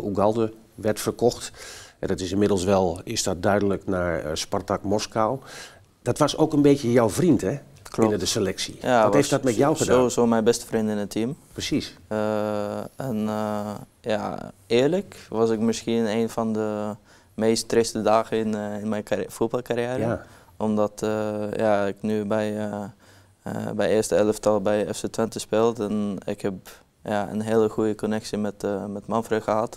de Ugalde werd verkocht. En dat is inmiddels wel, is dat duidelijk naar eh, Spartak Moskou. Dat was ook een beetje jouw vriend, hè? Binnen de selectie. Wat heeft dat met jou gedaan? zo mijn beste vriend in het team. Precies. Eh, en eh, ja, eerlijk was ik misschien een van de meest triste dagen in, in mijn voetbalcarrière. Ja. Omdat ja, ik nu bij, bij eerste elftal bij FC Twente speel. En ik heb ja, een hele goede connectie met, met Manfred gehad.